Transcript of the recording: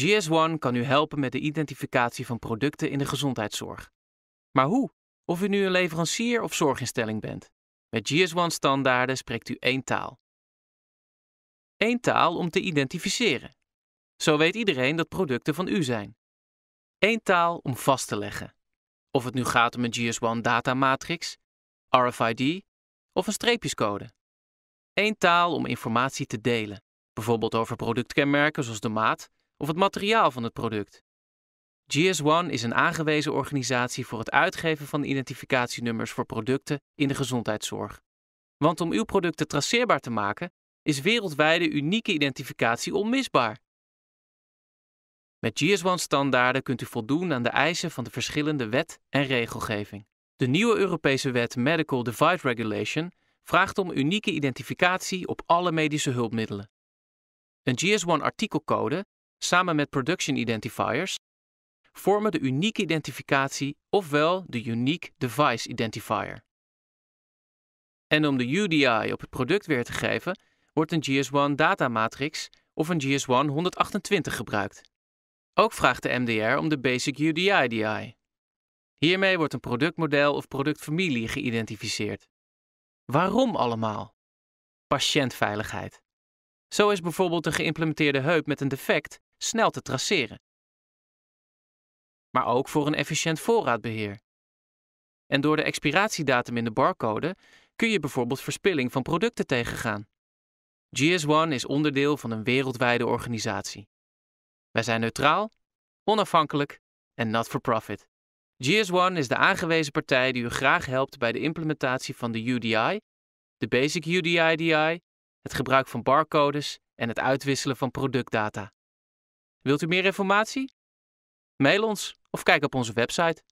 GS1 kan u helpen met de identificatie van producten in de gezondheidszorg. Maar hoe? Of u nu een leverancier of zorginstelling bent. Met GS1-standaarden spreekt u één taal. Eén taal om te identificeren. Zo weet iedereen dat producten van u zijn. Eén taal om vast te leggen. Of het nu gaat om een GS1 datamatrix, RFID of een streepjescode. Eén taal om informatie te delen, bijvoorbeeld over productkenmerken zoals de maat of het materiaal van het product. GS1 is een aangewezen organisatie voor het uitgeven van identificatienummers voor producten in de gezondheidszorg. Want om uw producten traceerbaar te maken, is wereldwijde unieke identificatie onmisbaar. Met GS1-standaarden kunt u voldoen aan de eisen van de verschillende wet en regelgeving. De nieuwe Europese wet Medical Device Regulation vraagt om unieke identificatie op alle medische hulpmiddelen. Een GS1-artikelcode samen met production identifiers, vormen de unieke identificatie, ofwel de Unique Device Identifier. En om de UDI op het product weer te geven, wordt een GS1 datamatrix of een GS1 128 gebruikt. Ook vraagt de MDR om de Basic UDI DI. Hiermee wordt een productmodel of productfamilie geïdentificeerd. Waarom allemaal? Patiëntveiligheid. Zo is bijvoorbeeld een geïmplementeerde heup met een defect snel te traceren. Maar ook voor een efficiënt voorraadbeheer. En door de expiratiedatum in de barcode kun je bijvoorbeeld verspilling van producten tegengaan. GS1 is onderdeel van een wereldwijde organisatie. Wij zijn neutraal, onafhankelijk en not-for-profit. GS1 is de aangewezen partij die u graag helpt bij de implementatie van de UDI, de Basic UDI-DI, het gebruik van barcodes en het uitwisselen van productdata. Wilt u meer informatie? Mail ons of kijk op onze website.